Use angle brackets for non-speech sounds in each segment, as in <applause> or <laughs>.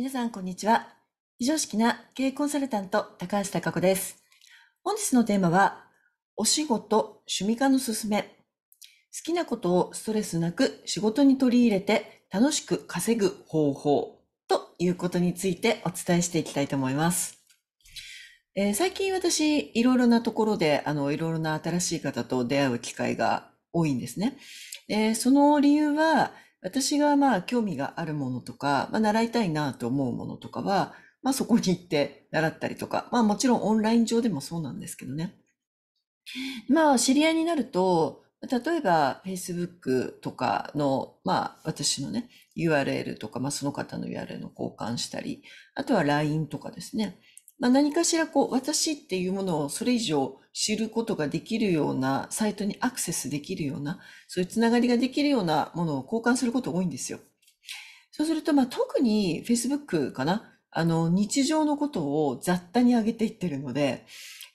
皆さん、こんにちは。非常識な経営コンサルタント、高橋貴子です。本日のテーマは、お仕事、趣味化のすすめ。好きなことをストレスなく仕事に取り入れて楽しく稼ぐ方法ということについてお伝えしていきたいと思います。えー、最近私、いろいろなところで、あの、いろいろな新しい方と出会う機会が多いんですね。えー、その理由は、私がまあ興味があるものとか、まあ、習いたいなと思うものとかは、まあ、そこに行って習ったりとか、まあ、もちろんオンライン上でもそうなんですけどね。まあ知り合いになると、例えば Facebook とかの、まあ私のね、URL とか、まあその方の URL の交換したり、あとは LINE とかですね。まあ、何かしらこう私っていうものをそれ以上知ることができるようなサイトにアクセスできるようなそういうつながりができるようなものを交換することが多いんですよ。そうすると、まあ、特に Facebook かなあの日常のことを雑多に上げていってるので、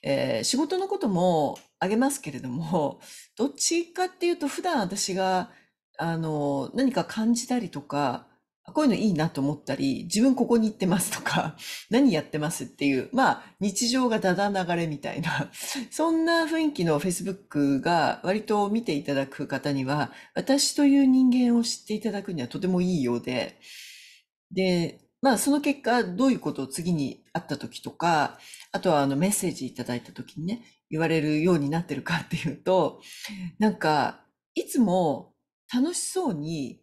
えー、仕事のことも上げますけれどもどっちかっていうと普段私があの何か感じたりとかこういうのいいなと思ったり、自分ここに行ってますとか、<laughs> 何やってますっていう、まあ、日常がだだ流れみたいな、<laughs> そんな雰囲気の Facebook が割と見ていただく方には、私という人間を知っていただくにはとてもいいようで、で、まあ、その結果、どういうことを次に会った時とか、あとはあのメッセージいただいた時にね、言われるようになってるかっていうと、なんか、いつも楽しそうに、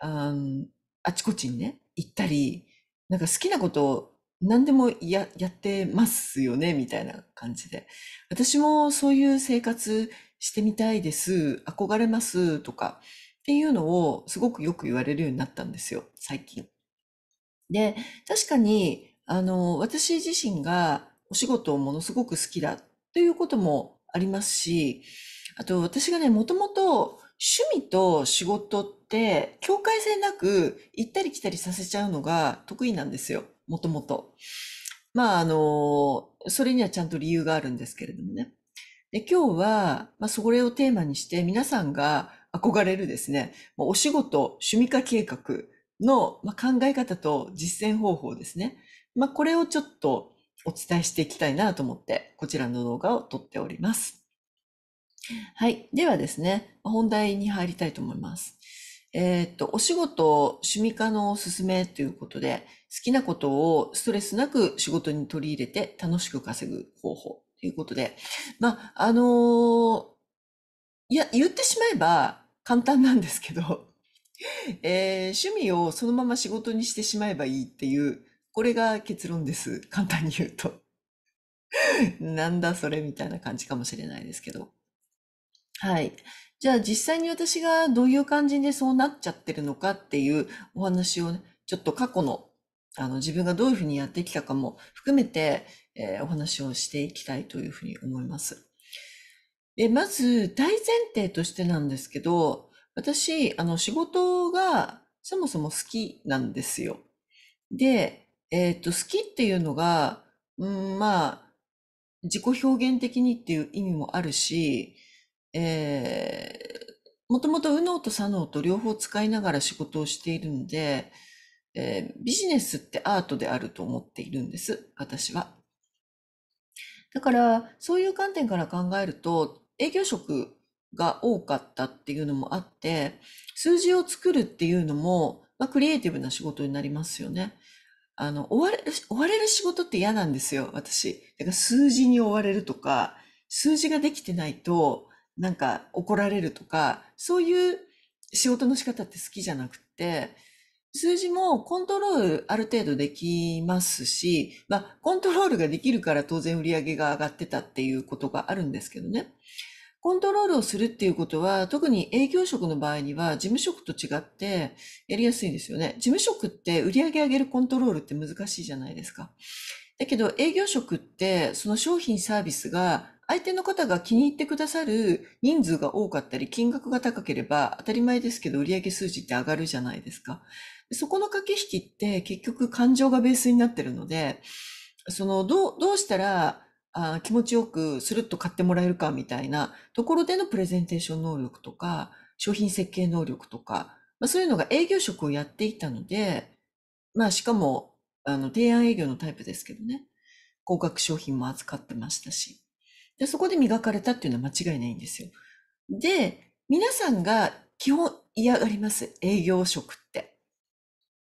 あのあちこちにね、行ったり、なんか好きなことを何でもややってますよね、みたいな感じで。私もそういう生活してみたいです、憧れますとかっていうのをすごくよく言われるようになったんですよ、最近。で、確かに、あの、私自身がお仕事をものすごく好きだということもありますし、あと私がね、もともと趣味と仕事って、境界線なく行ったり来たりさせちゃうのが得意なんですよ。もともと。まあ、あの、それにはちゃんと理由があるんですけれどもね。で今日は、まあ、それをテーマにして皆さんが憧れるですね、お仕事、趣味化計画の、ま考え方と実践方法ですね。まあ、これをちょっとお伝えしていきたいなと思って、こちらの動画を撮っております。はい。ではですね、本題に入りたいと思います。えっ、と、お仕事、趣味化のおすすめということで、好きなことをストレスなく仕事に取り入れて楽しく稼ぐ方法ということで、まあ、あのー、いや、言ってしまえば簡単なんですけど、<laughs> えー、趣味をそのまま仕事にしてしまえばいいっていう、これが結論です。簡単に言うと。<laughs> なんだそれみたいな感じかもしれないですけど。はい。じゃあ実際に私がどういう感じでそうなっちゃってるのかっていうお話をねちょっと過去の、あの自分がどういうふうにやってきたかも含めて、えーお話をしていきたいというふうに思います。で、まず大前提としてなんですけど、私、あの仕事がそもそも好きなんですよ。で、えっと、好きっていうのが、うん、まあ、自己表現的にっていう意味もあるし、えー、もともと右脳と左脳と両方使いながら仕事をしているんで、えー、ビジネスってアートであると思っているんです、私は。だから、そういう観点から考えると、営業職が多かったっていうのもあって、数字を作るっていうのも、まあ、クリエイティブな仕事になりますよね。あの、追われる、追われる仕事って嫌なんですよ、私。だから数字に追われるとか、数字ができてないと、なんか怒られるとか、そういう仕事の仕方って好きじゃなくて、数字もコントロールある程度できますし、まあ、コントロールができるから当然売り上げが上がってたっていうことがあるんですけどね。コントロールをするっていうことは、特に営業職の場合には、事務職と違ってやりやすいんですよね。事務職って売り上げ上げるコントロールって難しいじゃないですか。だけど営業職ってその商品サービスが相手の方が気に入ってくださる人数が多かったり、金額が高ければ、当たり前ですけど、売上数字って上がるじゃないですか。そこの駆け引きって、結局感情がベースになってるので、その、どう、どうしたら、あ気持ちよくスルッと買ってもらえるかみたいなところでのプレゼンテーション能力とか、商品設計能力とか、まあ、そういうのが営業職をやっていたので、まあしかも、あの、提案営業のタイプですけどね、高額商品も扱ってましたし。で、そこで磨かれたっていうのは間違いないんですよ。で、皆さんが基本嫌がります。営業職って。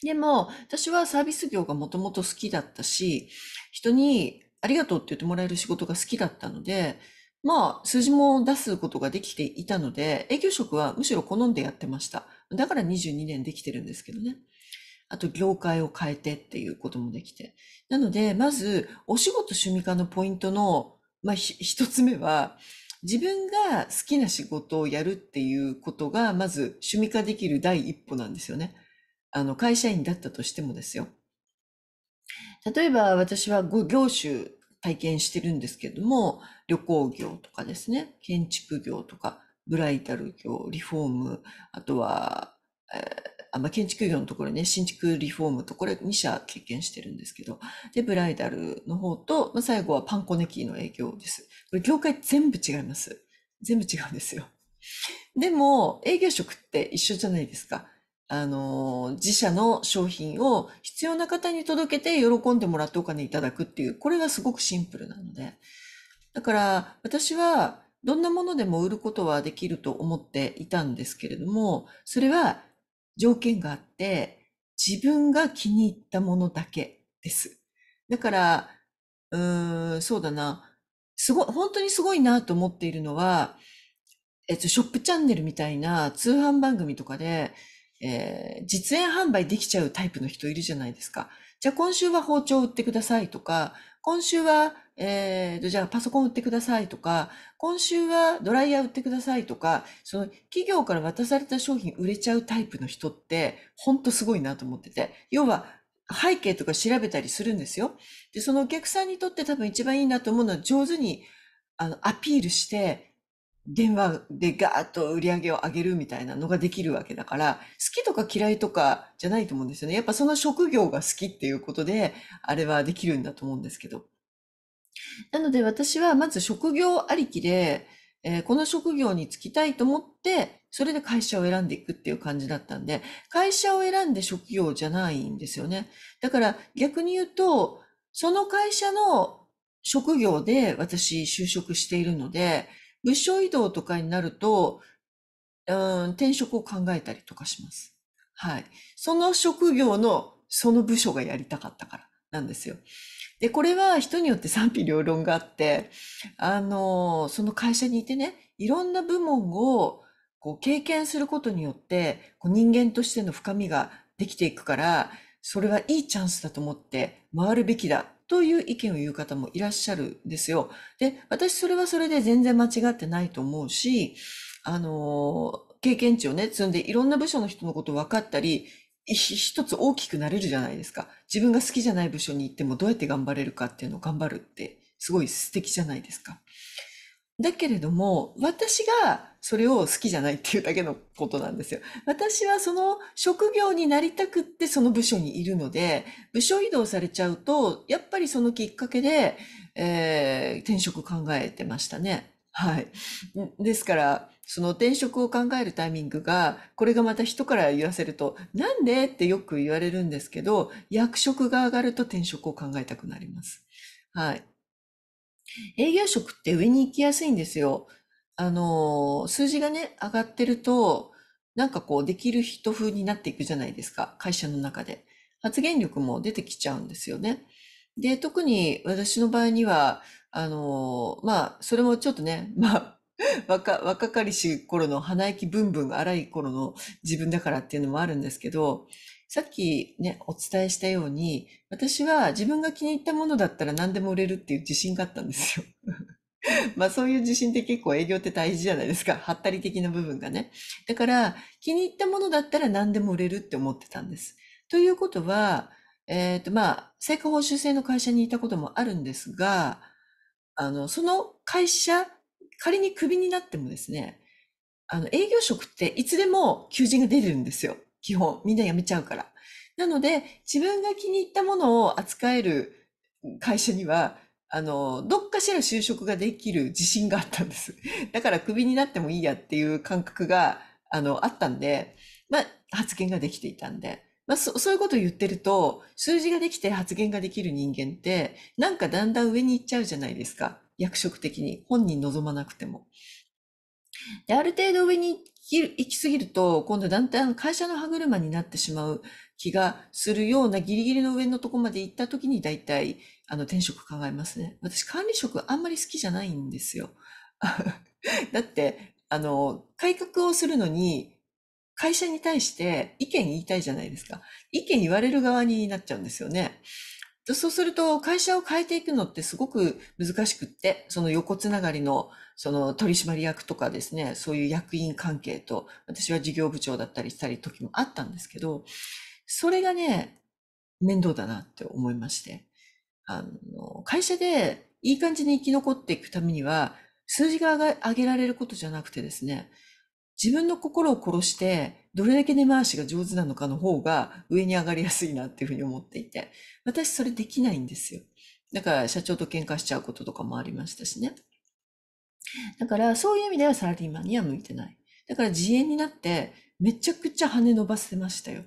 でも、私はサービス業がもともと好きだったし、人にありがとうって言ってもらえる仕事が好きだったので、まあ、数字も出すことができていたので、営業職はむしろ好んでやってました。だから22年できてるんですけどね。あと、業界を変えてっていうこともできて。なので、まず、お仕事趣味化のポイントのまあ、<laughs> 一つ目は、自分が好きな仕事をやるっていうことが、まず趣味化できる第一歩なんですよね。あの、会社員だったとしてもですよ。例えば私は5業種体験してるんですけども、旅行業とかですね、建築業とか、ブライダル業、リフォーム、あとは、えーあまあ、建築業のところね、新築リフォームと、これ2社経験してるんですけど、で、ブライダルの方と、まあ、最後はパンコネキの営業です。これ業界全部違います。全部違うんですよ。でも、営業職って一緒じゃないですか。あの、自社の商品を必要な方に届けて喜んでもらってお金いただくっていう、これがすごくシンプルなので。だから、私は、どんなものでも売ることはできると思っていたんですけれども、それは条件があって、自分が気に入ったものだけです。だから、うーん、そうだな。すごい、本当にすごいなと思っているのは、えっと、ショップチャンネルみたいな通販番組とかで、えー、実演販売できちゃうタイプの人いるじゃないですか。じゃあ今週は包丁売ってくださいとか、今週はえーと、じゃあパソコン売ってくださいとか、今週はドライヤー売ってくださいとか、その企業から渡された商品売れちゃうタイプの人って、ほんとすごいなと思ってて、要は背景とか調べたりするんですよ。で、そのお客さんにとって多分一番いいなと思うのは上手にあのアピールして、電話でガーッと売り上げを上げるみたいなのができるわけだから、好きとか嫌いとかじゃないと思うんですよね。やっぱその職業が好きっていうことで、あれはできるんだと思うんですけど。なので私はまず職業ありきで、えー、この職業に就きたいと思って、それで会社を選んでいくっていう感じだったんで、会社を選んで職業じゃないんですよね。だから逆に言うと、その会社の職業で私就職しているので、部署移動とかになると、うん、転職を考えたりとかします。はい。その職業のその部署がやりたかったからなんですよ。で、これは人によって賛否両論があって、あの、その会社にいてね、いろんな部門をこう経験することによって、こう人間としての深みができていくから、それはいいチャンスだと思って回るべきだという意見を言う方もいらっしゃるんですよ。で、私それはそれで全然間違ってないと思うし、あの、経験値をね、積んでいろんな部署の人のことを分かったり、一つ大きくなれるじゃないですか。自分が好きじゃない部署に行ってもどうやって頑張れるかっていうのを頑張るってすごい素敵じゃないですか。だけれども、私がそれを好きじゃないっていうだけのことなんですよ。私はその職業になりたくってその部署にいるので、部署移動されちゃうと、やっぱりそのきっかけで、えー、転職考えてましたね。はい。ですから、その転職を考えるタイミングが、これがまた人から言わせると、なんでってよく言われるんですけど、役職が上がると転職を考えたくなります。はい。営業職って上に行きやすいんですよ。あの、数字がね、上がってると、なんかこう、できる人風になっていくじゃないですか。会社の中で。発言力も出てきちゃうんですよね。で、特に私の場合には、あの、まあ、それもちょっとね、まあ、<laughs> 若、若かりし頃の鼻息ブンブン荒い頃の自分だからっていうのもあるんですけど、さっきね、お伝えしたように、私は自分が気に入ったものだったら何でも売れるっていう自信があったんですよ。<laughs> まあそういう自信って結構営業って大事じゃないですか。はったり的な部分がね。だから気に入ったものだったら何でも売れるって思ってたんです。ということは、えっ、ー、とまあ、成果報酬制の会社にいたこともあるんですが、あの、その会社仮にクビになってもですね、あの、営業職っていつでも求人が出るんですよ。基本。みんな辞めちゃうから。なので、自分が気に入ったものを扱える会社には、あの、どっかしら就職ができる自信があったんです。<laughs> だからクビになってもいいやっていう感覚が、あの、あったんで、まあ、発言ができていたんで。まあ、そそういうことを言ってると、数字ができて発言ができる人間って、なんかだんだん上に行っちゃうじゃないですか。役職的に本人望まなくても。で、ある程度上に行き過ぎると、今度だんだん会社の歯車になってしまう気がするようなギリギリの上のとこまで行った時に大体、あの、転職考えますね。私管理職あんまり好きじゃないんですよ。<laughs> だって、あの、改革をするのに、会社に対して意見言いたいじゃないですか。意見言われる側になっちゃうんですよね。そうすると、会社を変えていくのってすごく難しくって、その横つながりの、その取締役とかですね、そういう役員関係と、私は事業部長だったりしたり時もあったんですけど、それがね、面倒だなって思いまして。あの、会社でいい感じに生き残っていくためには、数字が上げられることじゃなくてですね、自分の心を殺して、どれだけ根回しが上手なのかの方が上に上がりやすいなっていうふうに思っていて、私それできないんですよ。だから社長と喧嘩しちゃうこととかもありましたしね。だからそういう意味ではサラリーマンには向いてない。だから自営になってめちゃくちゃ羽伸ばせましたよ。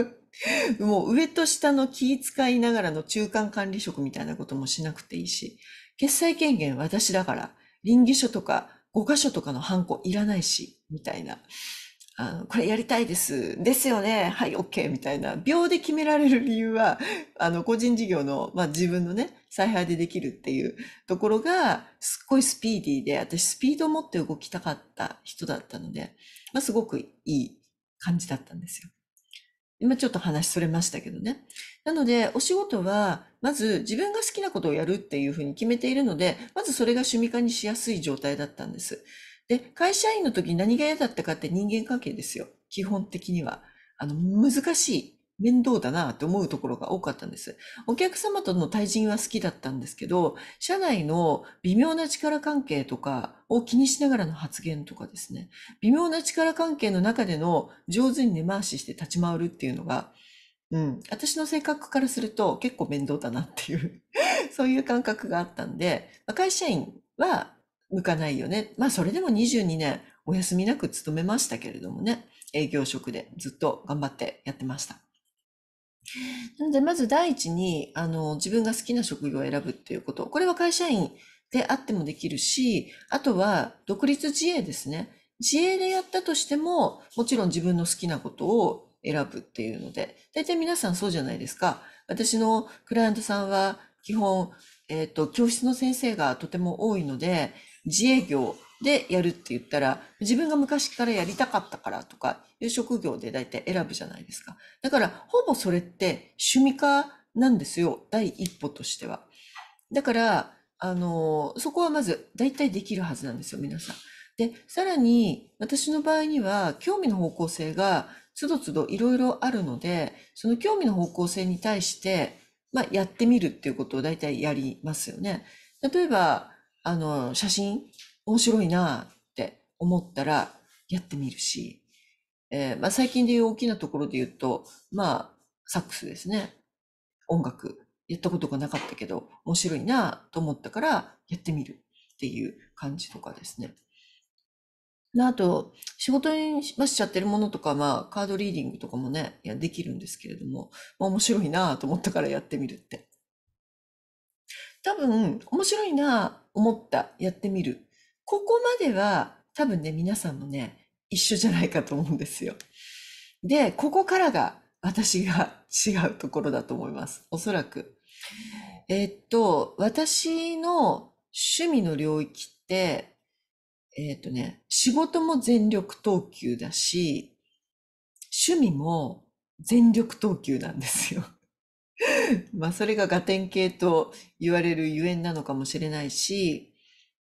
<laughs> もう上と下の気遣いながらの中間管理職みたいなこともしなくていいし、決裁権限私だから、臨時書とか5箇所とかのハンコいらないし、みたいな。あの、これやりたいです。ですよね。はい、OK みたいな。秒で決められる理由は、あの、個人事業の、まあ、自分のね、采配でできるっていうところが、すっごいスピーディーで、私スピードを持って動きたかった人だったので、まあ、すごくいい感じだったんですよ。今ちょっと話それましたけどね。なので、お仕事は、まず自分が好きなことをやるっていうふうに決めているので、まずそれが趣味化にしやすい状態だったんです。で、会社員の時何が嫌だったかって人間関係ですよ。基本的には。あの、難しい。面倒だなって思うところが多かったんです。お客様との対人は好きだったんですけど、社内の微妙な力関係とかを気にしながらの発言とかですね、微妙な力関係の中での上手に根回しして立ち回るっていうのが、うん、私の性格からすると結構面倒だなっていうそういう感覚があったんで、会社員は向かないよね。まあそれでも22年お休みなく勤めましたけれどもね、営業職でずっと頑張ってやってました。なのでまず第一に、あの、自分が好きな職業を選ぶっていうこと。これは会社員であってもできるし、あとは独立自営ですね。自営でやったとしても、もちろん自分の好きなことを選ぶっていうので、大体皆さんそうじゃないですか。私のクライアントさんは基本、えっ、ー、と、教室の先生がとても多いので、自営業でやるって言ったら、自分が昔からやりたかったからとかいう職業で大体選ぶじゃないですか。だから、ほぼそれって趣味化なんですよ。第一歩としては。だから、あの、そこはまず大体できるはずなんですよ、皆さん。で、さらに、私の場合には、興味の方向性が、つどつどいろいろあるので、その興味の方向性に対して、まあ、やってみるっていうことを大体やりますよね。例えば、あの、写真面白いなって思ったらやってみるし、えー、まあ、最近でいう大きなところで言うと、まあ、サックスですね。音楽。やったことがなかったけど、面白いなと思ったからやってみるっていう感じとかですね。あと、仕事にましちゃってるものとか、まあ、カードリーディングとかもね、いやできるんですけれども、まあ、面白いなと思ったからやってみるって多分面白いな、思った、やってみる。ここまでは多分ね、皆さんもね、一緒じゃないかと思うんですよ。で、ここからが私が違うところだと思います。おそらく。えー、っと、私の趣味の領域って、えー、っとね、仕事も全力投球だし、趣味も全力投球なんですよ。<laughs> まあそれがガテン系と言われるゆえんなのかもしれないし、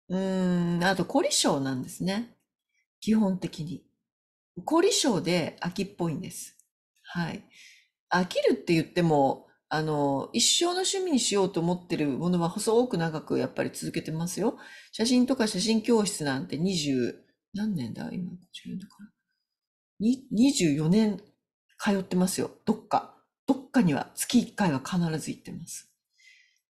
うーん、あと凝り性なんですね。基本的に。凝り性で飽きっぽいんです。はい。飽きるって言っても、あの、一生の趣味にしようと思ってるものは細く長くやっぱり続けてますよ。写真とか写真教室なんて何年だ今、10年24年通ってますよ。どっか。どっかには月1回は必ず行ってます。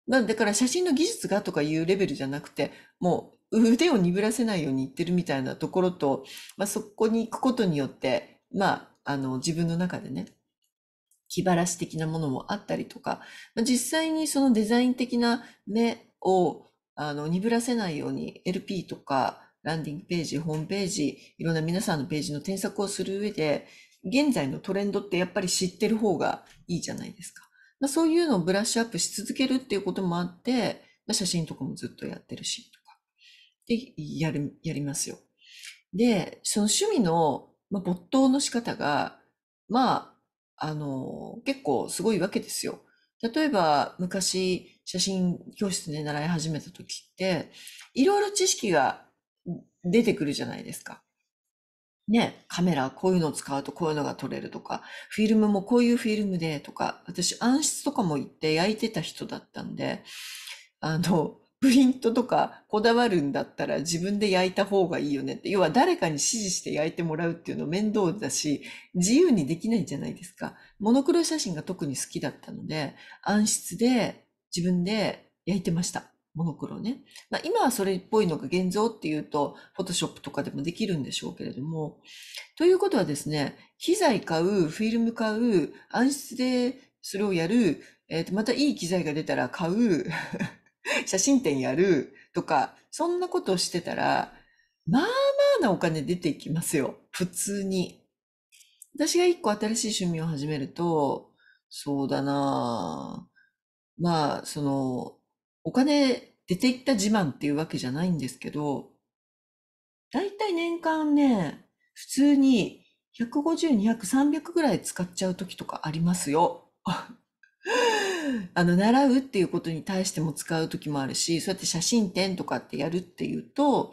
なんだから写真の技術がとかいうレベルじゃなくて、もう腕を鈍らせないように行ってるみたいなところと、まあ、そこに行くことによって、まあ、あの、自分の中でね、気晴らし的なものもあったりとか、実際にそのデザイン的な目をあの鈍らせないように LP とかランディングページ、ホームページ、いろんな皆さんのページの添削をする上で、現在のトレンドってやっぱり知ってる方がいいじゃないですか。まあ、そういうのをブラッシュアップし続けるっていうこともあって、まあ、写真とかもずっとやってるし、とか。で、やる、やりますよ。で、その趣味の、まあ、没頭の仕方が、まあ、あの、結構すごいわけですよ。例えば、昔、写真教室で習い始めた時って、いろいろ知識が出てくるじゃないですか。ね、カメラこういうのを使うとこういうのが撮れるとか、フィルムもこういうフィルムでとか、私暗室とかも行って焼いてた人だったんで、あの、プリントとかこだわるんだったら自分で焼いた方がいいよねって、要は誰かに指示して焼いてもらうっていうの面倒だし、自由にできないじゃないですか。モノクロ写真が特に好きだったので、暗室で自分で焼いてました。モノクロね。まあ、今はそれっぽいのが現像っていうと、フォトショップとかでもできるんでしょうけれども。ということはですね、機材買う、フィルム買う、暗室でそれをやる、えー、とまたいい機材が出たら買う、<laughs> 写真展やるとか、そんなことをしてたら、まあまあなお金出ていきますよ。普通に。私が一個新しい趣味を始めると、そうだなまあ、その、お金出ていった自慢っていうわけじゃないんですけど、だいたい年間ね、普通に150、200、300ぐらい使っちゃう時とかありますよ。<laughs> あの、習うっていうことに対しても使う時もあるし、そうやって写真展とかってやるっていうと、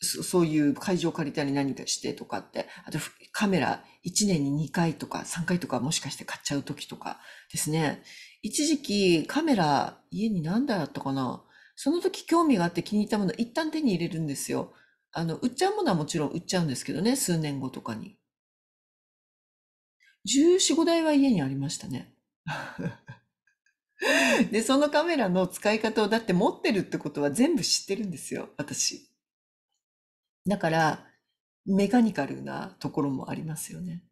そういう会場借りたり何かしてとかって、あとカメラ1年に2回とか3回とかもしかして買っちゃう時とかですね。一時期カメラ家に何台あったかなその時興味があって気に入ったもの一旦手に入れるんですよ。あの、売っちゃうものはもちろん売っちゃうんですけどね、数年後とかに。14、5台は家にありましたね。<laughs> で、そのカメラの使い方をだって持ってるってことは全部知ってるんですよ、私。だから、メカニカルなところもありますよね。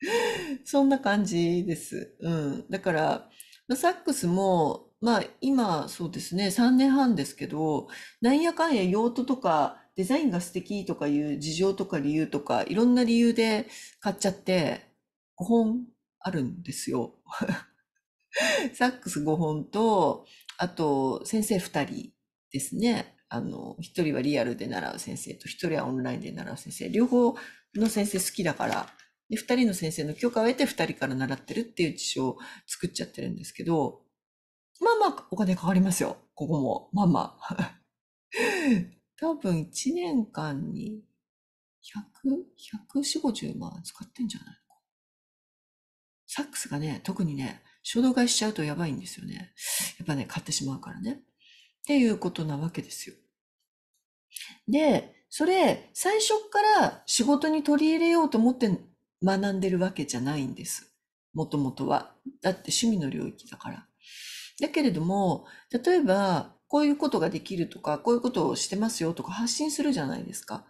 <laughs> そんな感じです。うん。だから、サックスも、まあ今そうですね、3年半ですけど、なんやかんや用途とかデザインが素敵とかいう事情とか理由とか、いろんな理由で買っちゃって、5本あるんですよ。<laughs> サックス5本と、あと先生2人ですね。あの、1人はリアルで習う先生と、1人はオンラインで習う先生。両方の先生好きだから、で、二人の先生の許可を得て二人から習ってるっていう事象を作っちゃってるんですけど、まあまあお金かかりますよ。ここも。まあまあ。多分一年間に100、140、50万使ってんじゃないのか。サックスがね、特にね、衝動買いしちゃうとやばいんですよね。やっぱね、買ってしまうからね。っていうことなわけですよ。で、それ、最初から仕事に取り入れようと思って学んでるわけじゃないんです。もともとは。だって趣味の領域だから。だけれども、例えば、こういうことができるとか、こういうことをしてますよとか発信するじゃないですか。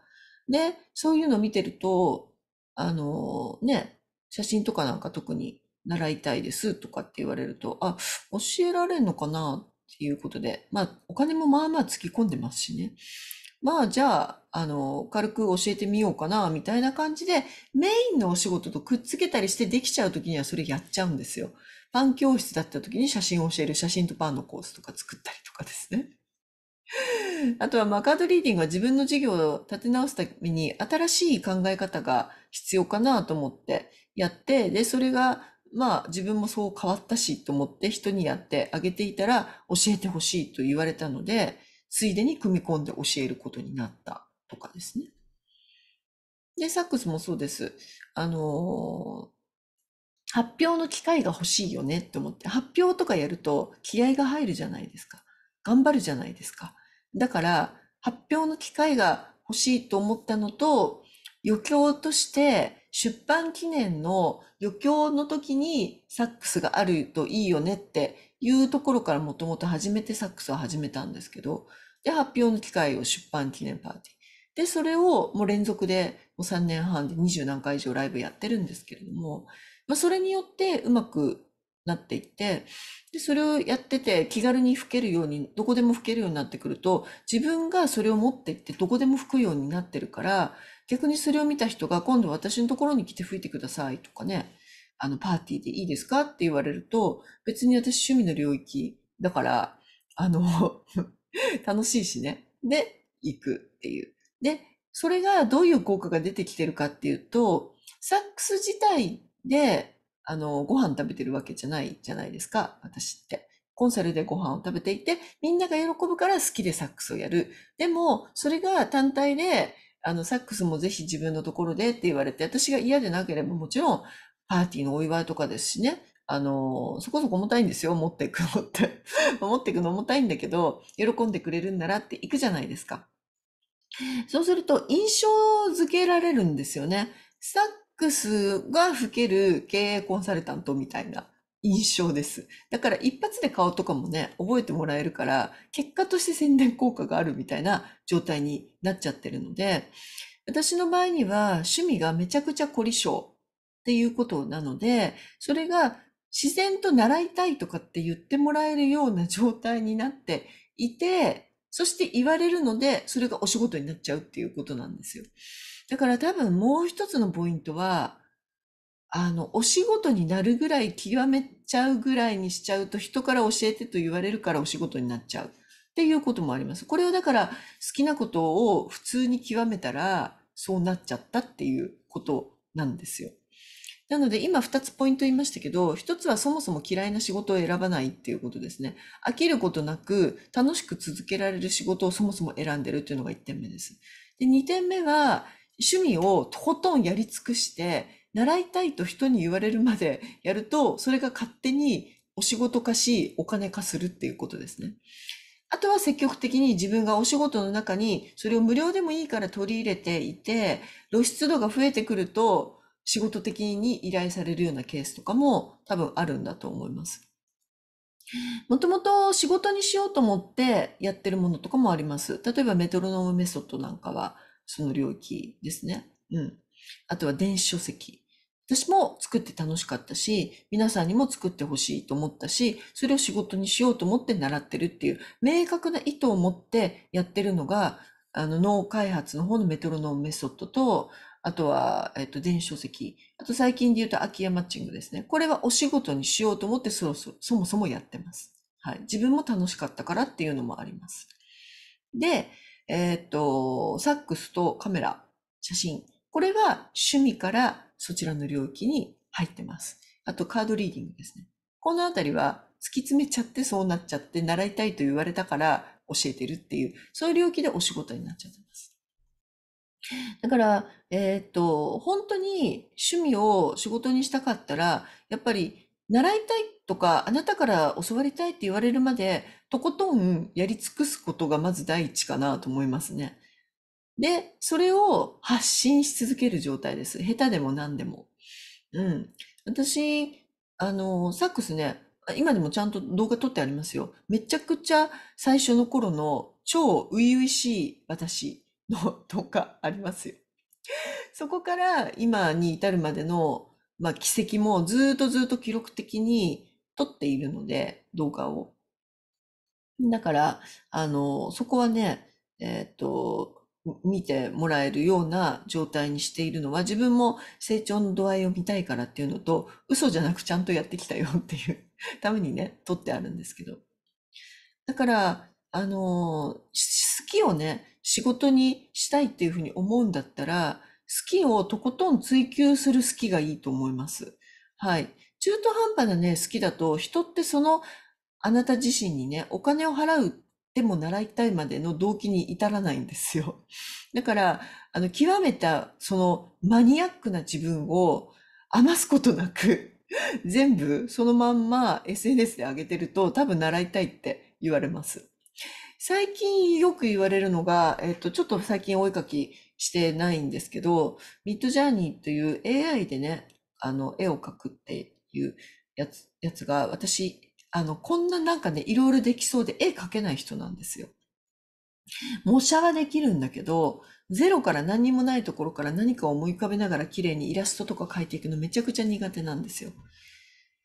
で、そういうのを見てると、あの、ね、写真とかなんか特に習いたいですとかって言われると、あ、教えられんのかなっていうことで、まあ、お金もまあまあ突き込んでますしね。まあ、じゃあ、あの、軽く教えてみようかな、みたいな感じで、メインのお仕事とくっつけたりしてできちゃう時にはそれやっちゃうんですよ。パン教室だった時に写真を教える写真とパンのコースとか作ったりとかですね。<laughs> あとはマカードリーディングは自分の授業を立て直すために新しい考え方が必要かなと思ってやって、で、それがまあ自分もそう変わったしと思って人にやってあげていたら教えてほしいと言われたので、ついでに組み込んで教えることになったとかですね。で、サックスもそうです。あのー、発表の機会が欲しいよねって思って、発表とかやると気合が入るじゃないですか。頑張るじゃないですか。だから、発表の機会が欲しいと思ったのと、余興として出版記念の余興の時にサックスがあるといいよねっていうところからもともと初めてサックスを始めたんですけど、で、発表の機会を出版記念パーティー。で、それをもう連続でもう3年半で20何回以上ライブやってるんですけれども、まあ、それによってうまくなっていって、で、それをやってて気軽に吹けるように、どこでも吹けるようになってくると、自分がそれを持っていってどこでも吹くようになってるから、逆にそれを見た人が今度私のところに来て吹いてくださいとかね、あの、パーティーでいいですかって言われると、別に私趣味の領域だから、あの <laughs> 楽しいしね。で、行くっていう。で、それがどういう効果が出てきてるかっていうと、サックス自体で、あの、ご飯食べてるわけじゃないじゃないですか、私って。コンサルでご飯を食べていて、みんなが喜ぶから好きでサックスをやる。でも、それが単体で、あの、サックスもぜひ自分のところでって言われて、私が嫌でなければもちろん、パーティーのお祝いとかですしね、あの、そこそこ重たいんですよ、持っていくのって。<laughs> 持っていくの重たいんだけど、喜んでくれるんならって行くじゃないですか。そうすると印象付けられるんですよね。サックスが老ける経営コンサルタントみたいな印象です。だから一発で顔とかもね、覚えてもらえるから、結果として宣伝効果があるみたいな状態になっちゃってるので、私の場合には趣味がめちゃくちゃ凝り性っていうことなので、それが自然と習いたいとかって言ってもらえるような状態になっていて、そして言われるので、それがお仕事になっちゃうっていうことなんですよ。だから多分もう一つのポイントは、あの、お仕事になるぐらい極めちゃうぐらいにしちゃうと人から教えてと言われるからお仕事になっちゃうっていうこともあります。これをだから好きなことを普通に極めたらそうなっちゃったっていうことなんですよ。なので今2つポイント言いましたけど、1つはそもそも嫌いな仕事を選ばないっていうことですね。飽きることなく楽しく続けられる仕事をそもそも選んでるっていうのが1点目です。で、2点目は趣味をとことんやり尽くして、習いたいと人に言われるまで <laughs> やると、それが勝手にお仕事化し、お金化するっていうことですね。あとは積極的に自分がお仕事の中にそれを無料でもいいから取り入れていて、露出度が増えてくると、仕事的に依頼されるようなケースとかも多分あるんだと思います。もともと仕事にしようと思ってやってるものとかもあります。例えばメトロノームメソッドなんかはその領域ですね。うん。あとは電子書籍。私も作って楽しかったし、皆さんにも作ってほしいと思ったし、それを仕事にしようと思って習ってるっていう、明確な意図を持ってやってるのが、あの、脳開発の方のメトロノームメソッドと、あとは、えっと、電子書籍。あと最近で言うと空き家マッチングですね。これはお仕事にしようと思ってそろそろ、そもそもやってます。はい。自分も楽しかったからっていうのもあります。で、えっと、サックスとカメラ、写真。これは趣味からそちらの領域に入ってます。あとカードリーディングですね。このあたりは突き詰めちゃってそうなっちゃって習いたいと言われたから教えてるっていう、そういう領域でお仕事になっちゃってます。だから、えっと、に趣味を仕事にしたかったら、やっぱり習いたいとか、あなたから教わりたいって言われるまで、とことんやり尽くすことがまず第一かなと思いますね。で、それを発信し続ける状態です。下手でも何でも。うん。私、あの、サックスね、今でもちゃんと動画撮ってありますよ。めちゃくちゃ最初の頃の超初々しい私。のとかありますよ。<laughs> そこから今に至るまでの、まあ、奇跡もずっとずっと記録的に撮っているので、動画を。だから、あの、そこはね、えっ、と、見てもらえるような状態にしているのは自分も成長の度合いを見たいからっていうのと嘘じゃなくちゃんとやってきたよっていう <laughs> ためにね撮ってあるんですけどだからあの好きをね仕事にしたいっていうふうに思うんだったら、好きをとことん追求する好きがいいと思います。はい。中途半端なね、好きだと、人ってその、あなた自身にね、お金を払うでも習いたいまでの動機に至らないんですよ。<laughs> だから、あの、極めた、その、マニアックな自分を余すことなく、<laughs> 全部そのまんま SNS で上げてると、多分習いたいって言われます。最近よく言われるのが、えっと、ちょっと最近お絵かきしてないんですけど、ミッドジャーニーという AI でね、あの、絵を描くっていうやつ、やつが、私、あの、こんななんかね、いろいろできそうで絵描けない人なんですよ。模写はできるんだけど、ゼロから何もないところから何かを思い浮かべながら綺麗にイラストとか描いていくのめちゃくちゃ苦手なんですよ。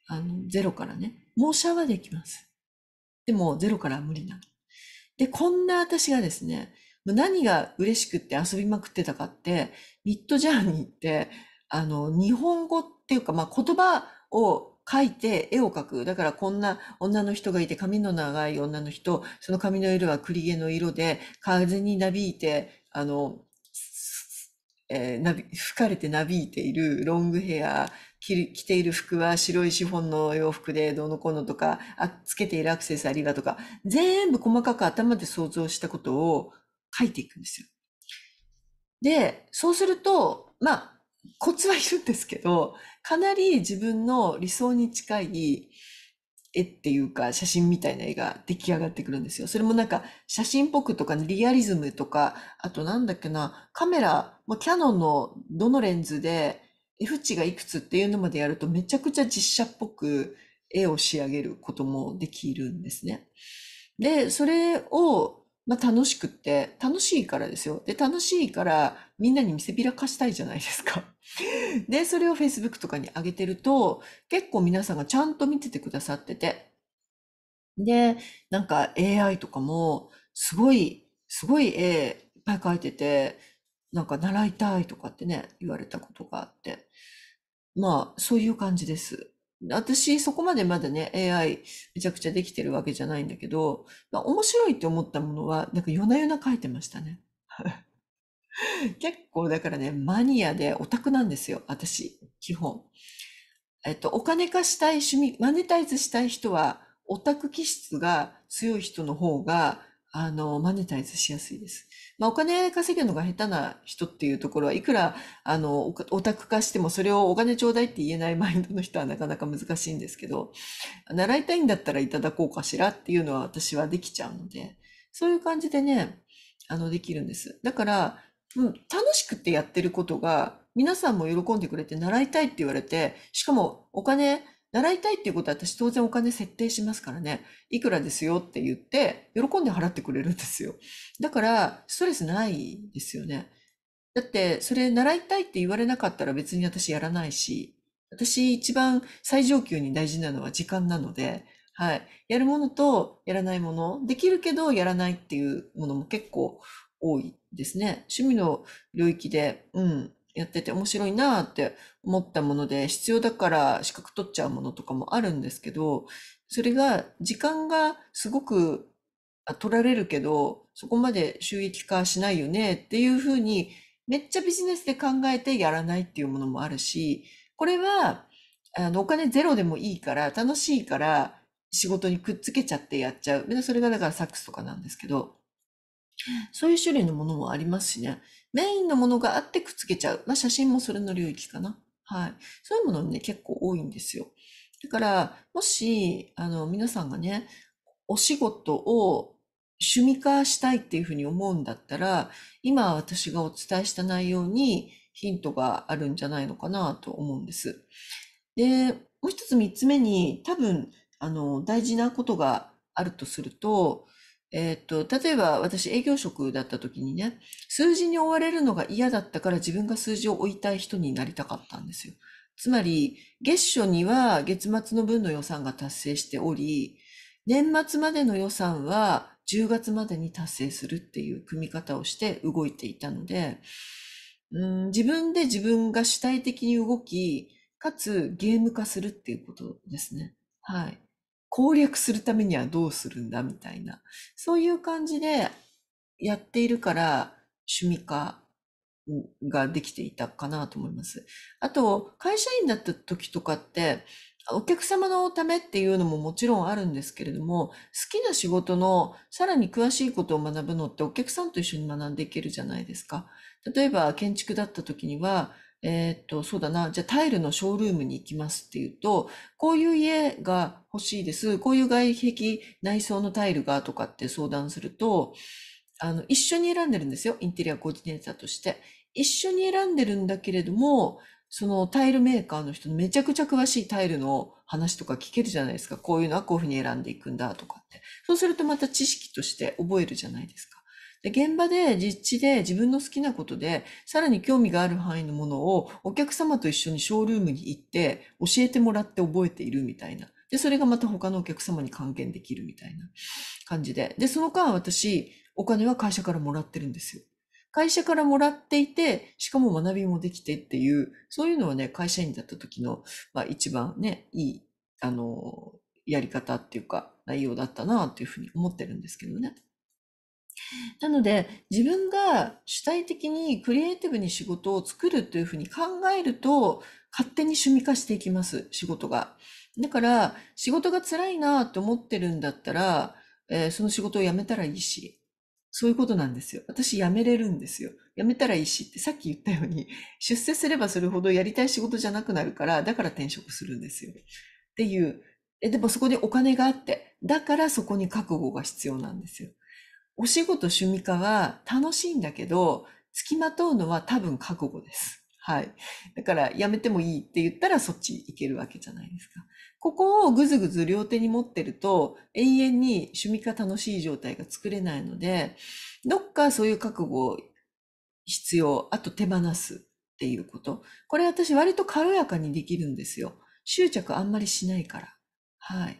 あの、ゼロからね。模写はできます。でも、ゼロからは無理なの。で、こんな私がですね、何が嬉しくって遊びまくってたかって、ミッドジャーニーって、あの、日本語っていうか、まあ、言葉を書いて絵を描く。だからこんな女の人がいて髪の長い女の人、その髪の色は栗毛の色で、風になびいて、あの、えー、吹かれてなびいているロングヘア着ている服は白いシフォンの洋服でどうのこうのとか、あつけているアクセサリーはとか、全部細かく頭で想像したことを書いていくんですよ。で、そうすると、まあ、コツはいるんですけど、かなり自分の理想に近い絵っていうか写真みたいな絵が出来上がってくるんですよ。それもなんか写真っぽくとかリアリズムとか、あとなんだっけな、カメラ、キャノンのどのレンズで F 値がいくつっていうのまでやるとめちゃくちゃ実写っぽく絵を仕上げることもできるんですね。で、それを、まあ、楽しくって、楽しいからですよ。で、楽しいからみんなに見せびらかしたいじゃないですか。<laughs> で、それを Facebook とかに上げてると、結構皆さんがちゃんと見ててくださってて。で、なんか AI とかも、すごい、すごい絵いっぱい描いてて、なんか習いたいとかってね、言われたことがあって。まあ、そういう感じです。私、そこまでまだね、AI めちゃくちゃできてるわけじゃないんだけど、まあ、面白いって思ったものは、なんか夜な夜な書いてましたね。<laughs> 結構だからね、マニアでオタクなんですよ、私、基本。えっと、お金化したい趣味、マネタイズしたい人は、オタク気質が強い人の方が、あの、マネタイズしやすいです。まあ、お金稼ぐのが下手な人っていうところはいくらあのオタク化してもそれをお金ちょうだいって言えない <laughs> マインドの人はなかなか難しいんですけど習いたいんだったらいただこうかしらっていうのは私はできちゃうのでそういう感じでねあのできるんです。だから、うん、楽しくてやってることが皆さんも喜んでくれて習いたいって言われてしかもお金習いたいっていうことは私当然お金設定しますからね、いくらですよって言って、喜んで払ってくれるんですよ。だから、ストレスないですよね。だって、それ習いたいって言われなかったら別に私やらないし、私一番最上級に大事なのは時間なので、はい。やるものとやらないもの、できるけどやらないっていうものも結構多いですね。趣味の領域で、うん、やってて面白いなって思ったもので必要だから資格取っちゃうものとかもあるんですけどそれが時間がすごく取られるけどそこまで収益化しないよねっていうふうにめっちゃビジネスで考えてやらないっていうものもあるしこれはあのお金ゼロでもいいから楽しいから仕事にくっつけちゃってやっちゃうそれがだからサックスとかなんですけどそういう種類のものもありますしねメインのものがあってくっつけちゃう。まあ、写真もそれの領域かな。はい。そういうものね、結構多いんですよ。だから、もし、あの、皆さんがね、お仕事を趣味化したいっていうふうに思うんだったら、今私がお伝えした内容にヒントがあるんじゃないのかなと思うんです。で、もう一つ三つ目に多分、あの、大事なことがあるとすると、えっと、例えば私営業職だった時にね、数字に追われるのが嫌だったから自分が数字を追いたい人になりたかったんですよ。つまり、月初には月末の分の予算が達成しており、年末までの予算は10月までに達成するっていう組み方をして動いていたので、うん、自分で自分が主体的に動き、かつゲーム化するっていうことですね。はい。攻略するためにはどうするんだみたいな、そういう感じでやっているから趣味化ができていたかなと思います。あと、会社員だった時とかって、お客様のためっていうのももちろんあるんですけれども、好きな仕事のさらに詳しいことを学ぶのってお客さんと一緒に学んでいけるじゃないですか。例えば建築だった時には、えー、っと、そうだな、じゃあタイルのショールームに行きますっていうと、こういう家が欲しいです、こういう外壁、内装のタイルがとかって相談すると、あの、一緒に選んでるんですよ、インテリアコーディネーターとして。一緒に選んでるんだけれども、そのタイルメーカーの人のめちゃくちゃ詳しいタイルの話とか聞けるじゃないですか。こういうのはこういうふうに選んでいくんだとかって。そうするとまた知識として覚えるじゃないですか。で、現場で実地で自分の好きなことで、さらに興味がある範囲のものをお客様と一緒にショールームに行って教えてもらって覚えているみたいな。で、それがまた他のお客様に還元できるみたいな感じで。で、その間私、お金は会社からもらってるんですよ。会社からもらっていて、しかも学びもできてっていう、そういうのはね、会社員だった時の、まあ一番ね、いい、あの、やり方っていうか、内容だったなというふうに思ってるんですけどね。なので自分が主体的にクリエイティブに仕事を作るというふうに考えると勝手に趣味化していきます仕事が。だから仕事が辛いなと思ってるんだったら、えー、その仕事を辞めたらいいしそういうことなんですよ。私辞めれるんですよ。辞めたらいいしってさっき言ったように出世すればするほどやりたい仕事じゃなくなるからだから転職するんですよ。っていうえでもそこにお金があってだからそこに覚悟が必要なんですよ。お仕事趣味化は楽しいんだけど、付きまとうのは多分覚悟です。はい。だから、やめてもいいって言ったらそっち行けるわけじゃないですか。ここをぐずぐず両手に持ってると、永遠に趣味化楽しい状態が作れないので、どっかそういう覚悟を必要、あと手放すっていうこと。これ私割と軽やかにできるんですよ。執着あんまりしないから。はい。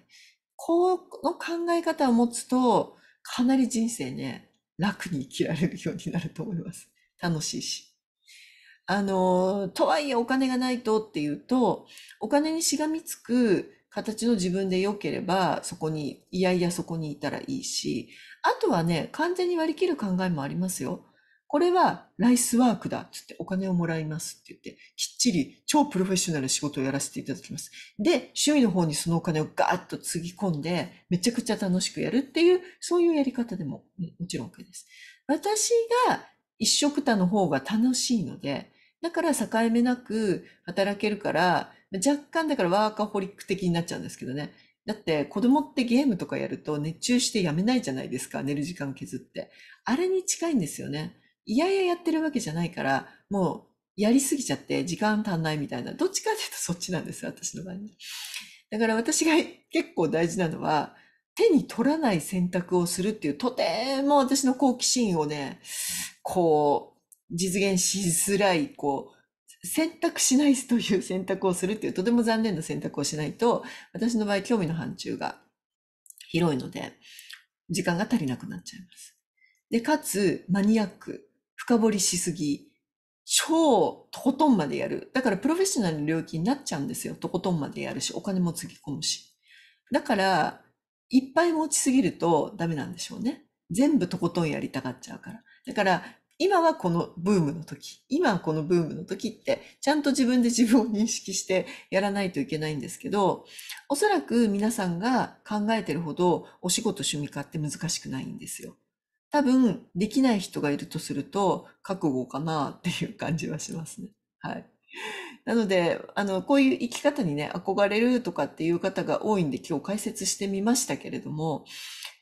この考え方を持つと、かなり人生ね、楽に生きられるようになると思います。楽しいし。あの、とはいえお金がないとっていうと、お金にしがみつく形の自分で良ければ、そこに、いやいやそこにいたらいいし、あとはね、完全に割り切る考えもありますよ。これはライスワークだ、っつってお金をもらいますって言って、きっちり超プロフェッショナル仕事をやらせていただきます。で、趣味の方にそのお金をガーッとつぎ込んで、めちゃくちゃ楽しくやるっていう、そういうやり方でも、もちろん OK です。私が一食多の方が楽しいので、だから境目なく働けるから、若干だからワーカホリック的になっちゃうんですけどね。だって子供ってゲームとかやると熱中してやめないじゃないですか、寝る時間削って。あれに近いんですよね。いやいややってるわけじゃないから、もうやりすぎちゃって時間足んないみたいな、どっちかというとそっちなんですよ、私の場合に。だから私が結構大事なのは、手に取らない選択をするっていう、とても私の好奇心をね、こう、実現しづらい、こう、選択しないという選択をするっていうとても残念な選択をしないと私の場合興味の範疇が広いので時間が足りなくなっちゃいます。で、かつマニアック深掘りしすぎ、超とことんまでやる。だからプロフェッショナルの領域になっちゃうんですよ。とことんまでやるし、お金もつぎ込むし。だから、いっぱい持ちすぎるとダメなんでしょうね。全部とことんやりたがっちゃうから。だから、今はこのブームの時、今はこのブームの時って、ちゃんと自分で自分を認識してやらないといけないんですけど、おそらく皆さんが考えてるほどお仕事趣味化って難しくないんですよ。多分できない人がいるとすると覚悟かなっていう感じはしますね。はい。なので、あの、こういう生き方にね、憧れるとかっていう方が多いんで今日解説してみましたけれども、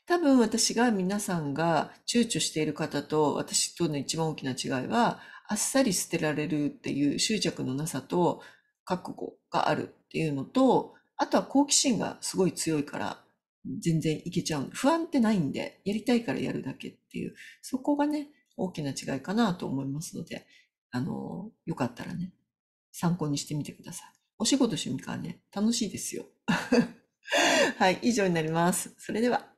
多分私が皆さんが躊躇している方と私との一番大きな違いは、あっさり捨てられるっていう執着のなさと覚悟があるっていうのと、あとは好奇心がすごい強いから全然いけちゃう。不安ってないんで、やりたいからやるだけっていう、そこがね、大きな違いかなと思いますので、あの、よかったらね、参考にしてみてください。お仕事趣味からね、楽しいですよ。<laughs> はい、以上になります。それでは。